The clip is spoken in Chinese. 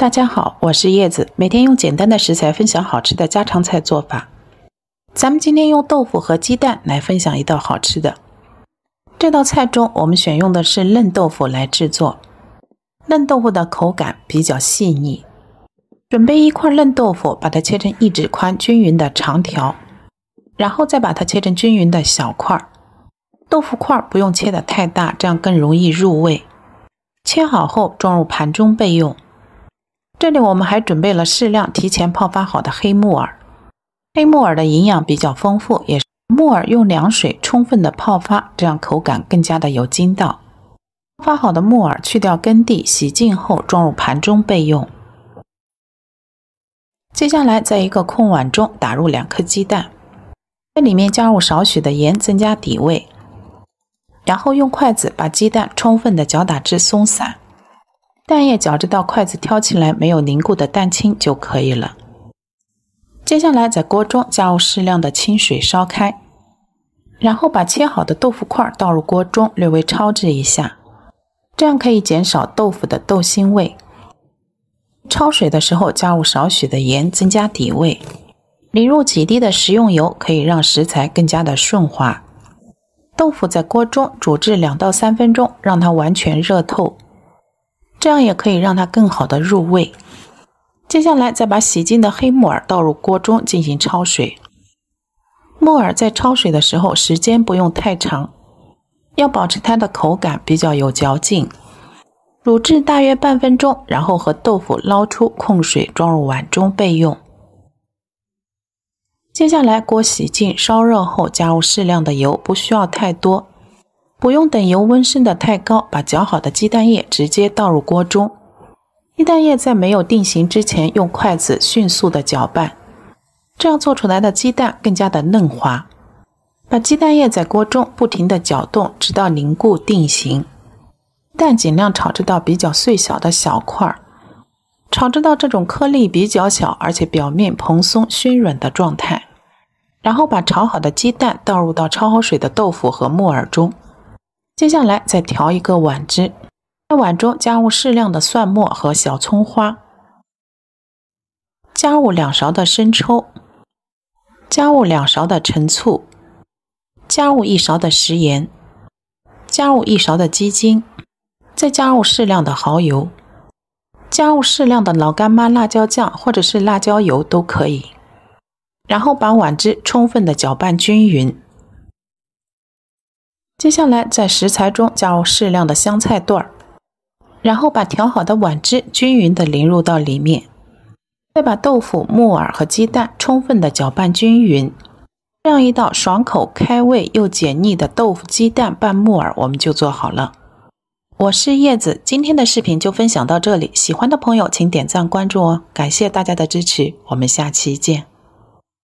大家好，我是叶子，每天用简单的食材分享好吃的家常菜做法。咱们今天用豆腐和鸡蛋来分享一道好吃的。这道菜中我们选用的是嫩豆腐来制作，嫩豆腐的口感比较细腻。准备一块嫩豆腐，把它切成一指宽均匀的长条，然后再把它切成均匀的小块。豆腐块不用切的太大，这样更容易入味。切好后装入盘中备用。这里我们还准备了适量提前泡发好的黑木耳，黑木耳的营养比较丰富，也是木耳用凉水充分的泡发，这样口感更加的有筋道。泡发好的木耳去掉根蒂，洗净后装入盘中备用。接下来在一个空碗中打入两颗鸡蛋，在里面加入少许的盐增加底味，然后用筷子把鸡蛋充分的搅打至松散。蛋液搅至到筷子挑起来没有凝固的蛋清就可以了。接下来在锅中加入适量的清水烧开，然后把切好的豆腐块倒入锅中，略微焯制一下，这样可以减少豆腐的豆腥味。焯水的时候加入少许的盐，增加底味。淋入几滴的食用油，可以让食材更加的顺滑。豆腐在锅中煮至两到三分钟，让它完全热透。这样也可以让它更好的入味。接下来再把洗净的黑木耳倒入锅中进行焯水。木耳在焯水的时候时间不用太长，要保持它的口感比较有嚼劲。卤制大约半分钟，然后和豆腐捞出控水，装入碗中备用。接下来锅洗净烧热后，加入适量的油，不需要太多。不用等油温升的太高，把搅好的鸡蛋液直接倒入锅中。鸡蛋液在没有定型之前，用筷子迅速的搅拌，这样做出来的鸡蛋更加的嫩滑。把鸡蛋液在锅中不停的搅动，直到凝固定型。蛋尽量炒制到比较碎小的小块儿，炒制到这种颗粒比较小，而且表面蓬松暄软的状态。然后把炒好的鸡蛋倒入到焯好水的豆腐和木耳中。接下来再调一个碗汁，在碗中加入适量的蒜末和小葱花，加入两勺的生抽，加入两勺的陈醋，加入一勺的食盐，加入一勺的鸡精，再加入适量的蚝油，加入适量的老干妈辣椒酱或者是辣椒油都可以，然后把碗汁充分的搅拌均匀。接下来，在食材中加入适量的香菜段儿，然后把调好的碗汁均匀的淋入到里面，再把豆腐、木耳和鸡蛋充分的搅拌均匀，这样一道爽口、开胃又解腻的豆腐鸡蛋拌木耳我们就做好了。我是叶子，今天的视频就分享到这里，喜欢的朋友请点赞关注哦，感谢大家的支持，我们下期见。